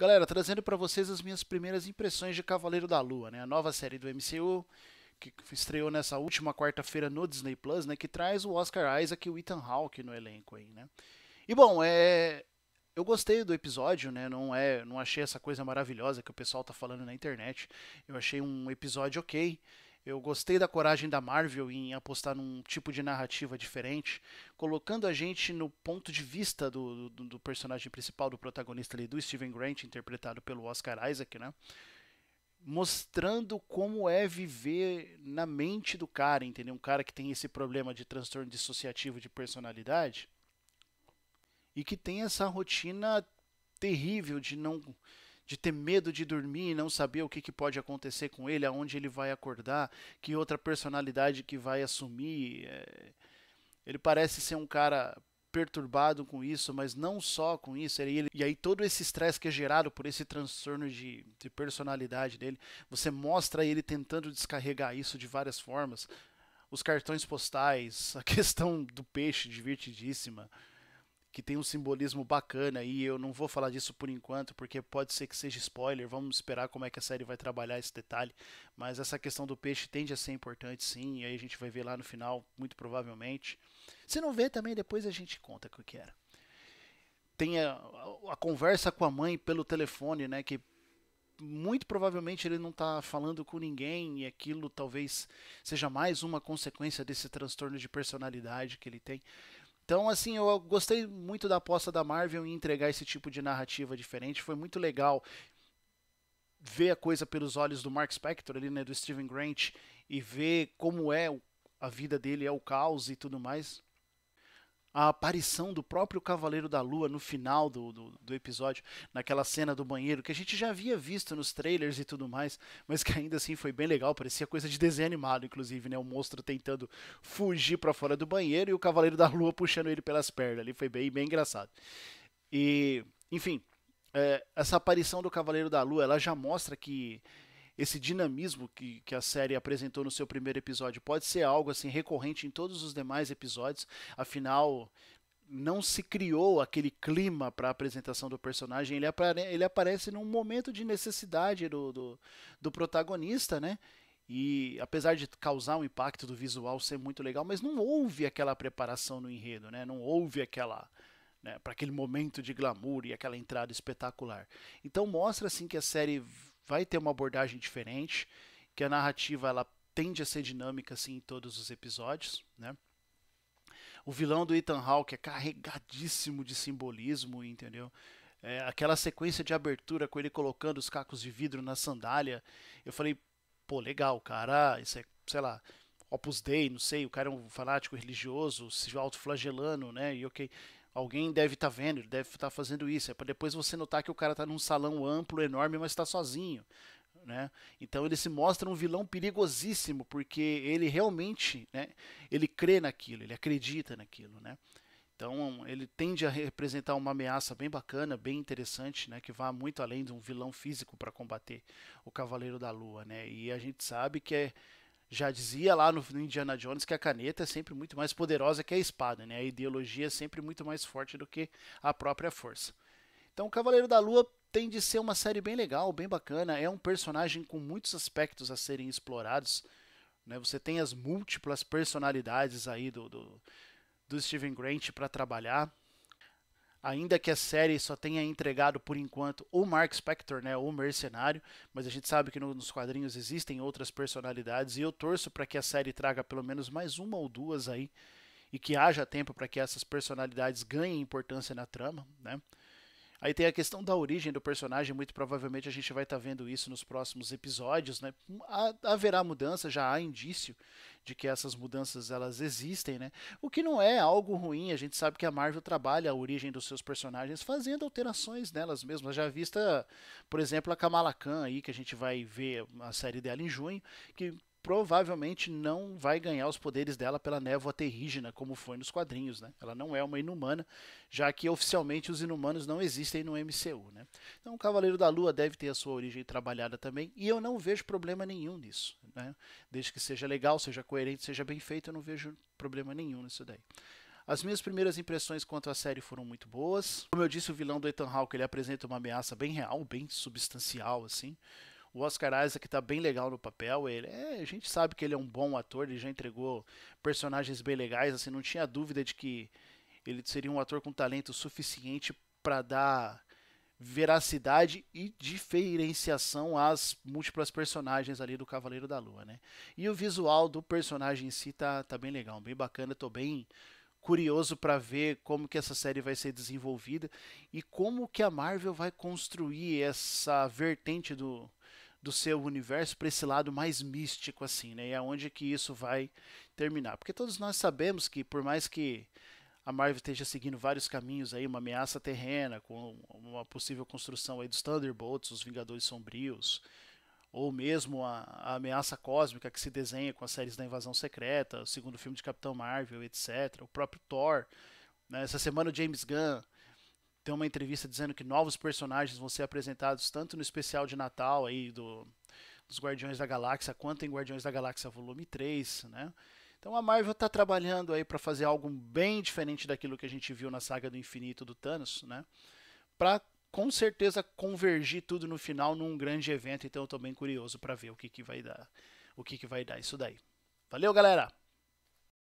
Galera, trazendo para vocês as minhas primeiras impressões de Cavaleiro da Lua, né? A nova série do MCU que estreou nessa última quarta-feira no Disney Plus, né, que traz o Oscar Isaac e o Ethan Hawke no elenco aí, né? E bom, é eu gostei do episódio, né? Não é, não achei essa coisa maravilhosa que o pessoal tá falando na internet. Eu achei um episódio OK. Eu gostei da coragem da Marvel em apostar num tipo de narrativa diferente, colocando a gente no ponto de vista do, do, do personagem principal, do protagonista ali, do Steven Grant, interpretado pelo Oscar Isaac, né? mostrando como é viver na mente do cara, entendeu? Um cara que tem esse problema de transtorno dissociativo de personalidade e que tem essa rotina terrível de não de ter medo de dormir e não saber o que, que pode acontecer com ele, aonde ele vai acordar, que outra personalidade que vai assumir. É... Ele parece ser um cara perturbado com isso, mas não só com isso. Ele, e aí todo esse estresse que é gerado por esse transtorno de, de personalidade dele, você mostra ele tentando descarregar isso de várias formas. Os cartões postais, a questão do peixe divertidíssima que tem um simbolismo bacana e eu não vou falar disso por enquanto porque pode ser que seja spoiler, vamos esperar como é que a série vai trabalhar esse detalhe, mas essa questão do peixe tende a ser importante sim, e aí a gente vai ver lá no final, muito provavelmente. Se não vê também depois a gente conta o que era. Tem a, a, a, conversa com a mãe pelo telefone, né, que muito provavelmente ele não está falando com ninguém e aquilo talvez seja mais uma consequência desse transtorno de personalidade que ele tem. Então, assim, eu gostei muito da aposta da Marvel em entregar esse tipo de narrativa diferente. Foi muito legal ver a coisa pelos olhos do Mark Spector ali, né, do Steven Grant, e ver como é a vida dele, é o caos e tudo mais a aparição do próprio Cavaleiro da Lua no final do, do, do, episódio, naquela cena do banheiro, que a gente já havia visto nos trailers e tudo mais, mas que ainda assim foi bem legal, parecia coisa de desenho animado, inclusive, né? O monstro tentando fugir para fora do banheiro e o Cavaleiro da Lua puxando ele pelas pernas ali, foi bem, bem engraçado. E, enfim, é, essa aparição do Cavaleiro da Lua, ela já mostra que esse dinamismo que, que a série apresentou no seu primeiro episódio pode ser algo assim recorrente em todos os demais episódios. Afinal, não se criou aquele clima para a apresentação do personagem. Ele, apare ele aparece num momento de necessidade do, do, do protagonista, né? E apesar de causar um impacto do visual ser muito legal, mas não houve aquela preparação no enredo, né? Não houve aquela né, para aquele momento de glamour e aquela entrada espetacular. Então mostra assim que a série vai ter uma abordagem diferente, que a narrativa ela tende a ser dinâmica assim em todos os episódios, né? O vilão do Ethan Hawke é carregadíssimo de simbolismo, entendeu? É, aquela sequência de abertura com ele colocando os cacos de vidro na sandália, eu falei, pô, legal, cara, ah, isso é, sei lá, Opus Dei, não sei, o cara é um fanático religioso, se autoflagelando, né? E ok, Alguém deve estar tá vendo, deve estar tá fazendo isso. É para depois você notar que o cara está num salão amplo, enorme, mas está sozinho. Né? Então ele se mostra um vilão perigosíssimo, porque ele realmente né, ele crê naquilo, ele acredita naquilo. Né? Então ele tende a representar uma ameaça bem bacana, bem interessante, né, que vai muito além de um vilão físico para combater o Cavaleiro da Lua, né? E a gente sabe que é, já dizia lá no, no Indiana Jones que a caneta é sempre muito mais poderosa que a espada, né? A ideologia é sempre muito mais forte do que a própria força. Então, o Cavaleiro da Lua tem de ser uma série bem legal, bem bacana. É um personagem com muitos aspectos a serem explorados. Né? Você tem as múltiplas personalidades aí do, do, do Steven Grant para trabalhar ainda que a série só tenha entregado por enquanto o Mark Spector, né, o mercenário, mas a gente sabe que no, nos quadrinhos existem outras personalidades e eu torço para que a série traga pelo menos mais uma ou duas aí e que haja tempo para que essas personalidades ganhem importância na trama, né? Aí tem a questão da origem do personagem, muito provavelmente a gente vai estar tá vendo isso nos próximos episódios, né? Haverá mudança, já há indício de que essas mudanças elas existem, né? O que não é algo ruim, a gente sabe que a Marvel trabalha a origem dos seus personagens fazendo alterações nelas mesmas. Já vista, por exemplo, a Kamala Khan aí, que a gente vai ver a série dela em junho, que provavelmente não vai ganhar os poderes dela pela névoa terrígena, como foi nos quadrinhos, né? Ela não é uma inumana, já que oficialmente os inumanos não existem no MCU, né? Então o Cavaleiro da Lua deve ter a sua origem trabalhada também, e eu não vejo problema nenhum nisso, né? Desde que seja legal, seja coerente, seja bem feito, eu não vejo problema nenhum nisso daí. As minhas primeiras impressões quanto à série foram muito boas. Como eu disse, o vilão do Ethan Hawke, ele apresenta uma ameaça bem real, bem substancial, assim. O Oscar Isaac tá bem legal no papel. Ele é, a gente sabe que ele é um bom ator, ele já entregou personagens bem legais, assim, não tinha dúvida de que ele seria um ator com talento suficiente para dar veracidade e diferenciação às múltiplas personagens ali do Cavaleiro da Lua, né? E o visual do personagem em si tá, tá bem legal, bem bacana, tô bem curioso para ver como que essa série vai ser desenvolvida e como que a Marvel vai construir essa vertente do do seu universo para esse lado mais místico, assim, né? E aonde que isso vai terminar? Porque todos nós sabemos que, por mais que a Marvel esteja seguindo vários caminhos aí, uma ameaça terrena, com uma possível construção aí dos Thunderbolts, os Vingadores Sombrios, ou mesmo a, a ameaça cósmica que se desenha com as séries da Invasão Secreta, o segundo filme de Capitão Marvel, etc., o próprio Thor. Né? Essa semana o James Gunn tem uma entrevista dizendo que novos personagens vão ser apresentados tanto no especial de Natal aí do, dos Guardiões da Galáxia quanto em Guardiões da Galáxia Volume 3, né? Então a Marvel está trabalhando aí para fazer algo bem diferente daquilo que a gente viu na saga do Infinito do Thanos, né? Para com certeza convergir tudo no final num grande evento, então eu estou bem curioso para ver o que, que vai dar, o que, que vai dar isso daí. Valeu, galera.